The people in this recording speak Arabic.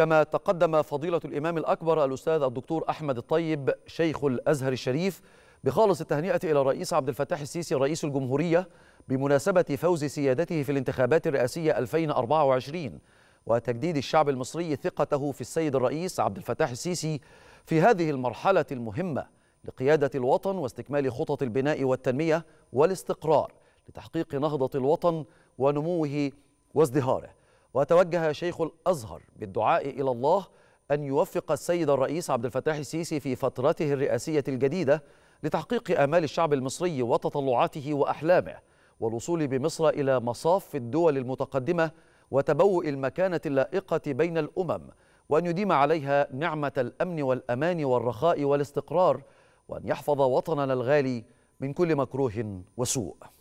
كما تقدم فضيلة الإمام الأكبر الأستاذ الدكتور أحمد الطيب شيخ الأزهر الشريف بخالص التهنئة إلى الرئيس عبد الفتاح السيسي رئيس الجمهورية بمناسبة فوز سيادته في الانتخابات الرئاسية 2024 وتجديد الشعب المصري ثقته في السيد الرئيس عبد الفتاح السيسي في هذه المرحلة المهمة لقيادة الوطن واستكمال خطط البناء والتنمية والاستقرار لتحقيق نهضة الوطن ونموه وازدهاره وتوجه شيخ الأزهر بالدعاء إلى الله أن يوفق السيد الرئيس عبد الفتاح السيسي في فترته الرئاسية الجديدة لتحقيق آمال الشعب المصري وتطلعاته وأحلامه والوصول بمصر إلى مصاف الدول المتقدمة وتبوء المكانة اللائقة بين الأمم وأن يديم عليها نعمة الأمن والأمان والرخاء والاستقرار وأن يحفظ وطننا الغالي من كل مكروه وسوء